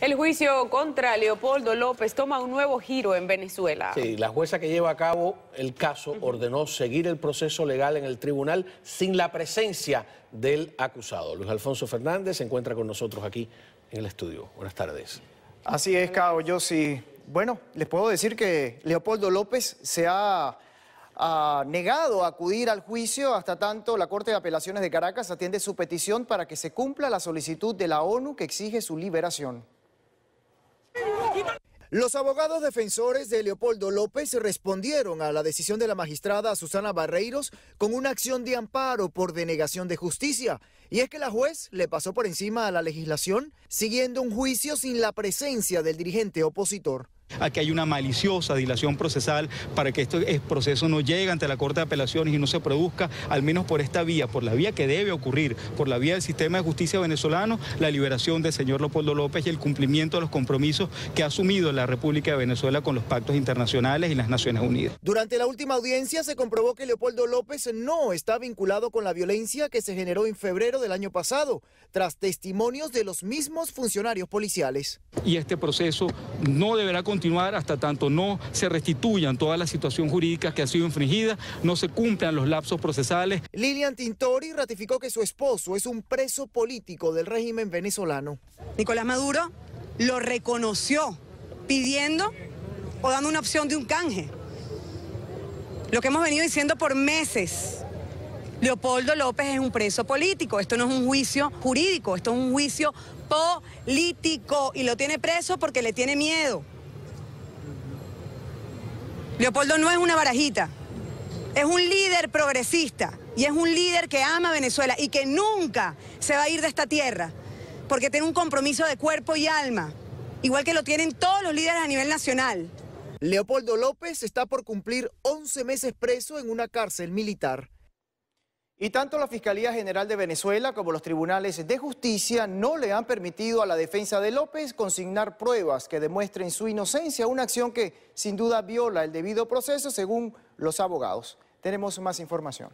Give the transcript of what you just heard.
El juicio contra Leopoldo López toma un nuevo giro en Venezuela. Sí, la jueza que lleva a cabo el caso ordenó seguir el proceso legal en el tribunal sin la presencia del acusado. Luis Alfonso Fernández se encuentra con nosotros aquí en el estudio. Buenas tardes. Así es, Cabo. Yo sí. Bueno, les puedo decir que Leopoldo López se ha ha negado a acudir al juicio. Hasta tanto, la Corte de Apelaciones de Caracas atiende su petición para que se cumpla la solicitud de la ONU que exige su liberación. Los abogados defensores de Leopoldo López respondieron a la decisión de la magistrada Susana Barreiros con una acción de amparo por denegación de justicia. Y es que la juez le pasó por encima a la legislación siguiendo un juicio sin la presencia del dirigente opositor a que hay una maliciosa dilación procesal para que este proceso no llegue ante la Corte de Apelaciones y no se produzca, al menos por esta vía, por la vía que debe ocurrir, por la vía del sistema de justicia venezolano, la liberación del señor Leopoldo López y el cumplimiento de los compromisos que ha asumido la República de Venezuela con los pactos internacionales y las Naciones Unidas. Durante la última audiencia se comprobó que Leopoldo López no está vinculado con la violencia que se generó en febrero del año pasado, tras testimonios de los mismos funcionarios policiales. Y este proceso no deberá continuar hasta tanto no se restituyan TODAS LAS SITUACIONES jurídicas que HAN sido infringidas, no se cumplan los lapsos procesales. Lilian Tintori ratificó que su esposo es un preso político del régimen venezolano. Nicolás Maduro lo reconoció pidiendo o dando una opción de un canje. Lo que hemos venido diciendo por meses. Leopoldo López es un preso político, esto no es un juicio jurídico, esto es un juicio político y lo tiene preso porque le tiene miedo. Leopoldo no es una barajita, es un líder progresista y es un líder que ama a Venezuela y que nunca se va a ir de esta tierra porque tiene un compromiso de cuerpo y alma, igual que lo tienen todos los líderes a nivel nacional. Leopoldo López está por cumplir 11 meses preso en una cárcel militar. Y tanto la Fiscalía General de Venezuela como los tribunales de justicia no le han permitido a la defensa de López consignar pruebas que demuestren su inocencia, una acción que sin duda viola el debido proceso según los abogados. Tenemos más información.